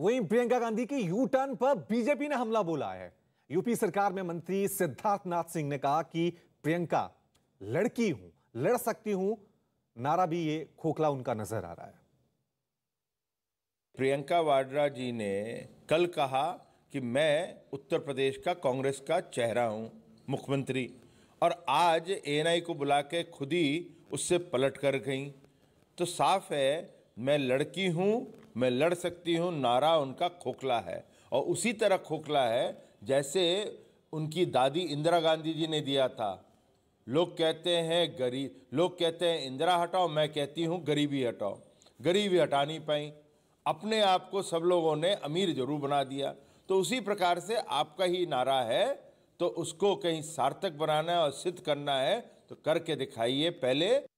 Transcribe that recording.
वहीं प्रियंका गांधी की U turn पर बीजेपी ने हमला बोला है यूपी सरकार में मंत्री सिद्धार्थनाथ सिंह ने कहा कि प्रियंका लड़की हूं लड़ सकती हूं नारा भी ये खोखला उनका नजर आ रहा है प्रियंका वाड्रा जी ने कल कहा कि मैं उत्तर प्रदेश का कांग्रेस का चेहरा हूं मुख्यमंत्री और आज एएनआई को बुला के खुद ही उससे पलट कर गई तो साफ है मैं लड़की हूं मैं लड़ सकती हूँ नारा उनका खोखला है और उसी तरह खोखला है जैसे उनकी दादी इंदिरा गांधी जी ने दिया था लोग कहते हैं गरीब लोग कहते हैं इंदिरा हटाओ मैं कहती हूँ गरीबी हटाओ गरीबी हटा नहीं पाई अपने आप को सब लोगों ने अमीर जरूर बना दिया तो उसी प्रकार से आपका ही नारा है तो उसको कहीं सार्थक बनाना है और सिद्ध करना है तो करके दिखाइए पहले